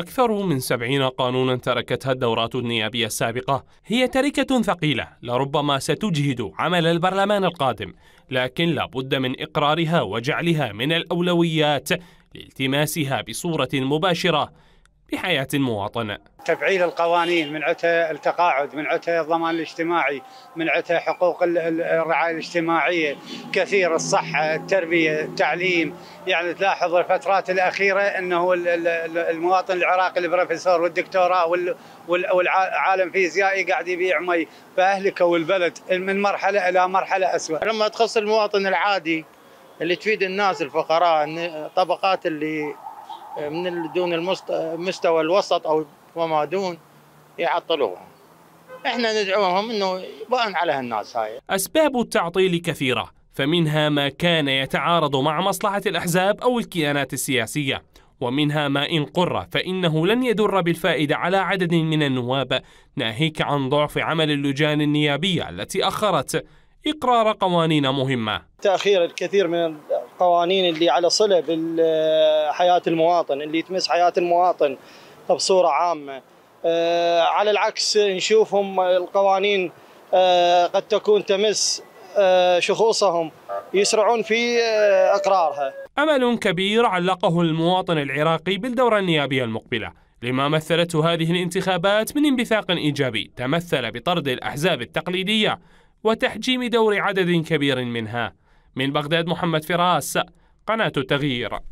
أكثر من سبعين قانونا تركتها الدورات النيابية السابقة هي تركة ثقيلة لربما ستجهد عمل البرلمان القادم لكن لابد من إقرارها وجعلها من الأولويات لالتماسها بصورة مباشرة بحياة المواطن تفعيل القوانين من عتها التقاعد من عتها الضمان الاجتماعي من عتها حقوق الرعاية الاجتماعية كثير الصحة التربية التعليم يعني تلاحظ الفترات الأخيرة أنه المواطن العراقي البروفيسور والدكتوراه والعالم فيزيائي قاعد يبيع مي فأهلكوا البلد من مرحلة إلى مرحلة أسوأ لما تخص المواطن العادي اللي تفيد الناس الفقراء الطبقات اللي من دون المستوى الوسط او وما دون يعطلوهم احنا ندعوهم انه يبان على هالناس هاي اسباب التعطيل كثيره فمنها ما كان يتعارض مع مصلحه الاحزاب او الكيانات السياسيه ومنها ما إن قر فإنه لن يدر بالفائدة على عدد من النواب ناهيك عن ضعف عمل اللجان النيابية التي أخرت إقرار قوانين مهمة تأخير الكثير من القوانين اللي على صله بحياه المواطن اللي تمس حياه المواطن بصوره عامه آه، على العكس نشوفهم القوانين آه، قد تكون تمس آه، شخوصهم يسرعون في اقرارها. امل كبير علقه المواطن العراقي بالدوره النيابيه المقبله، لما مثلته هذه الانتخابات من انبثاق ايجابي تمثل بطرد الاحزاب التقليديه وتحجيم دور عدد كبير منها. من بغداد محمد فراس قناة التغيير